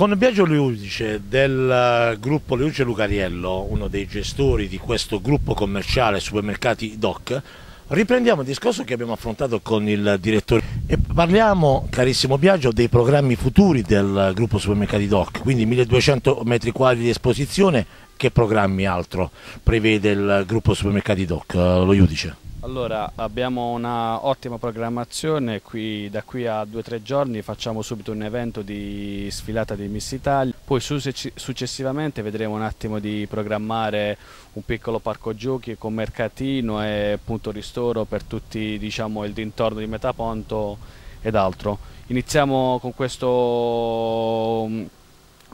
Con Biagio Liudice del eh, gruppo Liudice Lucariello, uno dei gestori di questo gruppo commerciale supermercati DOC, riprendiamo il discorso che abbiamo affrontato con il direttore e parliamo, carissimo Biagio, dei programmi futuri del gruppo supermercati DOC, quindi 1200 metri quadri di esposizione, che programmi altro prevede il gruppo supermercati DOC, eh, lo Iudice? Allora, abbiamo una ottima programmazione, qui, da qui a due o tre giorni facciamo subito un evento di sfilata di Miss Italia, poi successivamente vedremo un attimo di programmare un piccolo parco giochi con mercatino e punto ristoro per tutti diciamo, il dintorno di Metaponto ed altro. Iniziamo con questo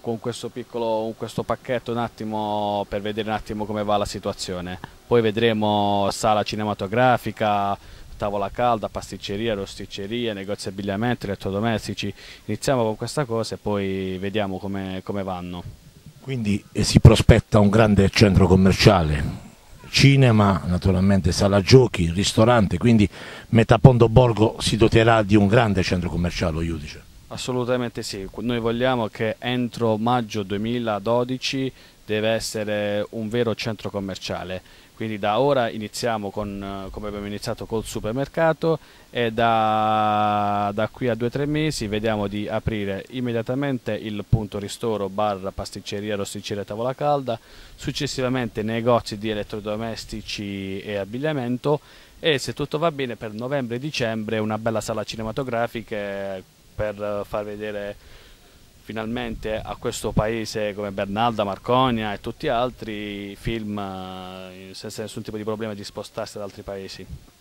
con questo piccolo questo pacchetto un attimo per vedere un attimo come va la situazione. Poi vedremo sala cinematografica, tavola calda, pasticceria, rosticceria, negozi di abbigliamento, elettrodomestici. Iniziamo con questa cosa e poi vediamo come, come vanno. Quindi eh, si prospetta un grande centro commerciale, cinema, naturalmente sala giochi, ristorante, quindi Metapondo Borgo si doterà di un grande centro commerciale, Iudice. Assolutamente sì, noi vogliamo che entro maggio 2012 deve essere un vero centro commerciale, quindi da ora iniziamo con, eh, come abbiamo iniziato col supermercato e da, da qui a 2-3 mesi vediamo di aprire immediatamente il punto ristoro bar, pasticceria, rosticceria tavola calda, successivamente negozi di elettrodomestici e abbigliamento e se tutto va bene per novembre e dicembre una bella sala cinematografica per far vedere finalmente a questo paese come Bernalda, Marconia e tutti gli altri film eh, senza nessun tipo di problema di spostarsi ad altri paesi.